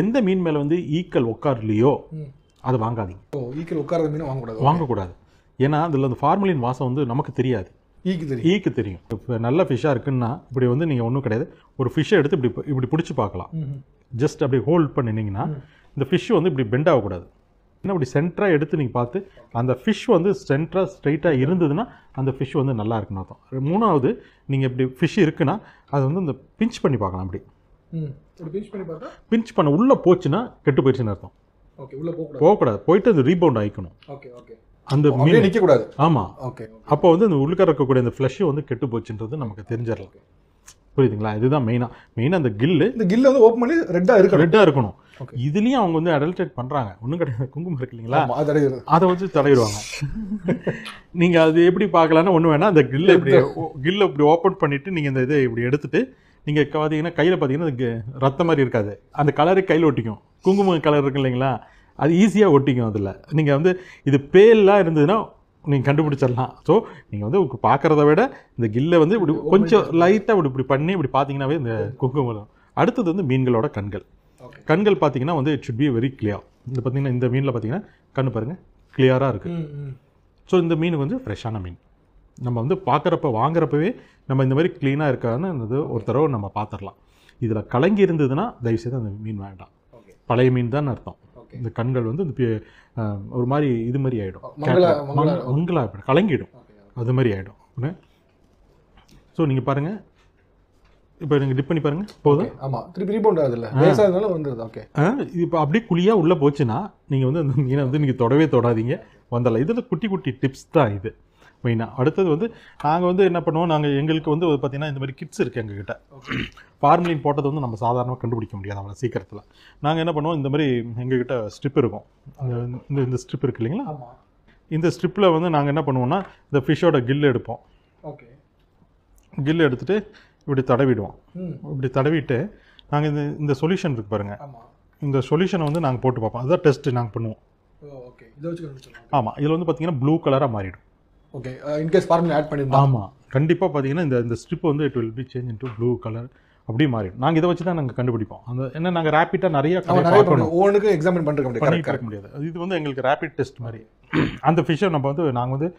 எந்த மீன் மேலே வந்து ஈக்கல் உட்காரலையோ அதை வாங்காதீங்க ஓ ஈக்கல் உட்காராத மீன் வாங்கக்கூடாது வாங்கக்கூடாது ஏன்னா அதில் அந்த ஃபார்முலின் வாசம் வந்து நமக்கு தெரியாது ஈக்கு தெரியும் ஈக்கு தெரியும் இப்போ நல்ல ஃபிஷ்ஷாக இருக்குன்னா இப்படி வந்து நீங்கள் ஒன்றும் கிடையாது ஒரு ஃபிஷ்ஷை எடுத்து இப்படி இப்படி பிடிச்சி பார்க்கலாம் ஜஸ்ட் அப்படி ஹோல்ட் பண்ணினீங்கன்னா இந்த ஃபிஷ் வந்து இப்படி பெண்ட் ஆகக்கூடாது ஏன்னா இப்படி சென்டராக எடுத்து நீங்கள் பார்த்து அந்த ஃபிஷ் வந்து சென்டராக ஸ்ட்ரைட்டாக இருந்ததுன்னா அந்த ஃபிஷ் வந்து நல்லா இருக்குன்னு அர்த்தம் மூணாவது நீங்கள் இப்படி ஃபிஷ் இருக்குன்னா அது வந்து இந்த பிஞ்ச் பண்ணி பார்க்கலாம் அப்படி பிஞ்ச் பண்ண உள்ளே போச்சுன்னா கெட்டு போயிடுச்சுன்னு அர்த்தம் போகக்கூடாது போயிட்டு அது ரீபவுண்ட் ஆகிக்கணும் அந்த ஆமாம் ஓகே அப்போ வந்து இருக்கக்கூடிய அந்த வந்து நமக்கு புரியுதுங்களா இதுதான் மெயினாக மெயினாக அந்த கில்லு இந்த கில்லு வந்து ஓப்பன் பண்ணி ரெட்டாக ரெட்டாக இருக்கணும் இதுலேயும் அவங்க வந்து பண்ணுறாங்க ஒன்றும் கிடையாது குங்குமம் இல்லைங்களா அதை வச்சு நீங்கள் அது எப்படி பார்க்கலான்னு ஒன்று வேணால் அந்த கில்லை இப்படி இப்படி ஓப்பன் பண்ணிவிட்டு நீங்கள் இந்த இதை இப்படி எடுத்துகிட்டு நீங்கள் பார்த்தீங்கன்னா கையில் பார்த்தீங்கன்னா ரத்த மாதிரி இருக்காது அந்த கலரு கையில் ஒட்டிக்கும் குங்குமம் கலர் இருக்கு இல்லைங்களா அது ஈஸியாக ஒட்டிக்கும் அதில் நீங்கள் வந்து இது பேல்லாம் இருந்ததுன்னா நீங்கள் கண்டுபிடிச்சிடலாம் ஸோ நீங்கள் வந்து பார்க்குறத விட இந்த கில்லை வந்து இப்படி கொஞ்சம் லைட்டாக இப்படி இப்படி பண்ணி இப்படி பார்த்தீங்கன்னாவே இந்த குங்குமம் அடுத்தது வந்து மீன்களோட கண்கள் கண்கள் பார்த்தீங்கன்னா வந்து it should be very clear இந்த பார்த்தீங்கன்னா இந்த மீனில் பார்த்தீங்கன்னா கண்ணு பாருங்கள் கிளியராக இருக்குது ஸோ இந்த மீன் வந்து ஃப்ரெஷ்ஷான மீன் நம்ம வந்து பார்க்குறப்ப வாங்குறப்பவே நம்ம இந்த மாதிரி க்ளீனாக இருக்காதுன்னு ஒரு தடவை நம்ம பார்த்துடலாம் இதில் கலங்கி இருந்ததுன்னா தயவுசெய்து அந்த மீன் வேண்டாம் பழைய மீன் தான் அர்த்தம் இந்த கண்கள் வந்து இந்த ஒரு மாதிரி இது மாதிரி ஆகிடும் மங்களா கலங்கிடும் அது மாதிரி ஆகிடும் ஸோ நீங்கள் பாருங்கள் இப்போ நீங்கள் டிப் பண்ணி பாருங்கள் போதும் ஆமாம் திருப்பி ரீபவுண்ட் ஆகுதுல்ல வந்துடுது ஓகே இப்போ அப்படியே குழியாக உள்ளே போச்சுன்னா நீங்கள் வந்து அந்த மீனை வந்து நீங்கள் தொடவே தொடாதீங்க வந்துடலாம் இதில் குட்டி குட்டி டிப்ஸ் தான் இது மெயினாக அடுத்தது வந்து நாங்கள் வந்து என்ன பண்ணுவோம் நாங்கள் எங்களுக்கு வந்து பார்த்திங்கன்னா இந்த மாதிரி கிட்ஸ் இருக்குது எங்ககிட்ட ஃபார்மலின் போட்டது வந்து நம்ம சாதாரணமாக கண்டுபிடிக்க முடியாது அவ்வளோ சீக்கிரத்தில் நாங்கள் என்ன பண்ணுவோம் இந்த மாதிரி எங்ககிட்ட ஸ்ட்ரிப் இருக்கும் இந்த இந்த ஸ்ட்ரிப் இருக்குது இல்லைங்களா இந்த ஸ்ட்ரிப்பில் வந்து நாங்கள் என்ன பண்ணுவோம்னா இந்த ஃபிஷ்ஷோட கில் எடுப்போம் ஓகே கில் எடுத்துகிட்டு இப்படி தடவிடுவோம் இப்படி தடவிட்டு நாங்கள் இந்த இந்த சொல்யூஷன் இருக்கு பாருங்கள் இந்த சொல்யூஷனை வந்து நாங்கள் போட்டு பார்ப்போம் அதுதான் டெஸ்ட்டு நாங்கள் பண்ணுவோம் ஓகே இதை வச்சு ஆமாம் இதில் வந்து பார்த்தீங்கன்னா ப்ளூ கலராக மாறிடும் okay in case uh, formula add பண்ணிருந்தோம் ஆமாம் கண்டிப்பாக பார்த்தீங்கன்னா இந்த இந்த ஸ்ட்ரிப் வந்து it will be change into blue colour அப்படியே மாறிடும் நாங்கள் இதை வச்சு தான் நாங்கள் கண்டுபிடிப்போம் அந்த ஏன்னா நாங்கள் ரேப்பிட்டாக நிறைய ஒவ்வொன்றுக்கும் எக்ஸாமின் பண்ணிருக்க முடியாது கரெக்ட் முடியாது இது வந்து எங்களுக்கு ரேப்பிட் டெஸ்ட் மாதிரி அந்த ஃபிஷ்ஷை நம்ம வந்து நாங்கள் வந்து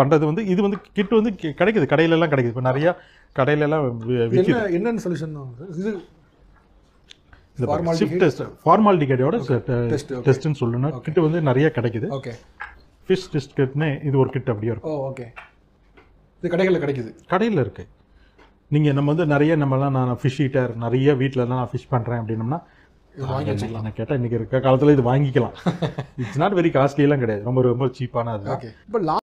பண்ணுறது வந்து இது வந்து கிட் வந்து கிடைக்குது கடையிலலாம் கிடைக்குது இப்போ நிறையா கடையிலலாம் விற்கிது சொல்யூஷன் இது ஃபார்மாலிட்டி டெஸ்ட் ஃபார்மாலிட்டி டெஸ்ட்டுன்னு சொல்லணும்னா கிட்ட வந்து நிறைய கிடைக்குது ஓகே ஃபிஷ் டிஸ்கட்னு இது ஒரு கிட் அப்படியே இருக்கும் ஓ ஓகே இது கடைகளில் கிடைக்குது கடையில் இருக்குது நீங்கள் நம்ம வந்து நிறைய நம்மலாம் நான் ஃபிஷ் ஈட்டர் நிறைய வீட்டிலலாம் நான் ஃபிஷ் பண்ணுறேன் அப்படின்னம்னா வாங்கி நான் கேட்டால் இன்றைக்கி இருக்க காலத்தில் இது வாங்கிக்கலாம் இட்ஸ் நாட் வெரி காஸ்ட்லியெல்லாம் கிடையாது ரொம்ப ரொம்ப சீப்பான ஓகே இப்போ